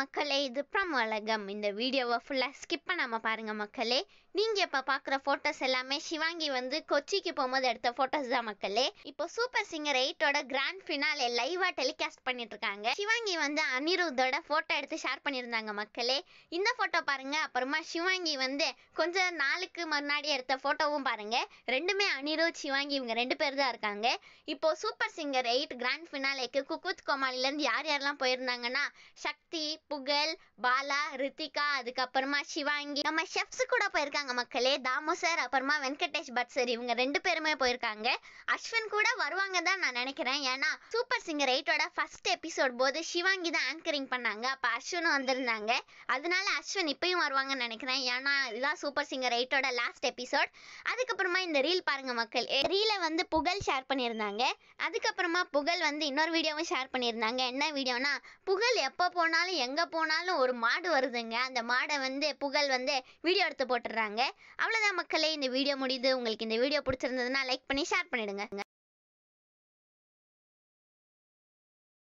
மக்களே இது பிரம் உலகம் இந்த வீடியோவை ஃபுல்லாக ஸ்கிப் பண்ணாமல் பாருங்கள் மக்களே நீங்கள் இப்போ பார்க்குற ஃபோட்டோஸ் எல்லாமே சிவாங்கி வந்து கொச்சிக்கு போகும்போது எடுத்த ஃபோட்டோஸ் தான் மக்களே இப்போ சூப்பர் சிங்கர் எயிட்டோட கிராண்ட் ஃபினாலே லைவாக டெலிகாஸ்ட் பண்ணிட்டு இருக்காங்க சிவாங்கி வந்து அனிருத்தோட ஃபோட்டோ எடுத்து ஷேர் பண்ணியிருந்தாங்க மக்களே இந்த ஃபோட்டோ பாருங்கள் அப்புறமா சிவாங்கி வந்து கொஞ்சம் நாளுக்கு முன்னாடி எடுத்த ஃபோட்டோவும் பாருங்கள் ரெண்டுமே அனிருத் சிவாங்கி இவங்க ரெண்டு பேர் தான் இருக்காங்க இப்போ சூப்பர் சிங்கர் எயிட் கிராண்ட் ஃபினாலேக்கு குக்குத் கோமாளிலேருந்து யார் யாரெல்லாம் போயிருந்தாங்கன்னா சக்தி புகழ் பாலா ரித்திகா அதுக்கப்புறமா சிவாங்கி நம்ம செஃப்ஸ் கூட போயிருக்காங்க மக்களே தாமு சார் அப்புறமா வெங்கடேஷ் பட் சார் இவங்க ரெண்டு பேருமே போயிருக்காங்க அஸ்வின் கூட வருவாங்க தான் நான் நினைக்கிறேன் ஏன்னா சூப்பர் சிங்கர் எயிட்டோட ஃபர்ஸ்ட் எபிசோட் போது சிவாங்கி தான் ஆங்கரிங் பண்ணாங்க அப்போ அஸ்வினும் வந்திருந்தாங்க அதனால அஸ்வின் இப்பயும் வருவாங்கன்னு நினைக்கிறேன் ஏன்னா இதுதான் சூப்பர் சிங்கர் எயிட்டோட லாஸ்ட் எபிசோட் அதுக்கப்புறமா இந்த ரீல் பாருங்க மக்கள் ரீலை வந்து புகழ் ஷேர் பண்ணியிருந்தாங்க அதுக்கப்புறமா புகழ் வந்து இன்னொரு வீடியோவும் ஷேர் பண்ணியிருந்தாங்க என்ன வீடியோனா புகழ் எப்போ போனாலும் எங்கே போனாலும் ஒரு மாடு வருதுங்க அந்த மாடை வந்து புகழ் வந்து வீடியோ எடுத்து போட்டுடுறாங்க அவ்வளோதான் மக்களே இந்த வீடியோ முடியுது உங்களுக்கு இந்த வீடியோ பிடிச்சிருந்ததுன்னா லைக் பண்ணி ஷேர் பண்ணிவிடுங்க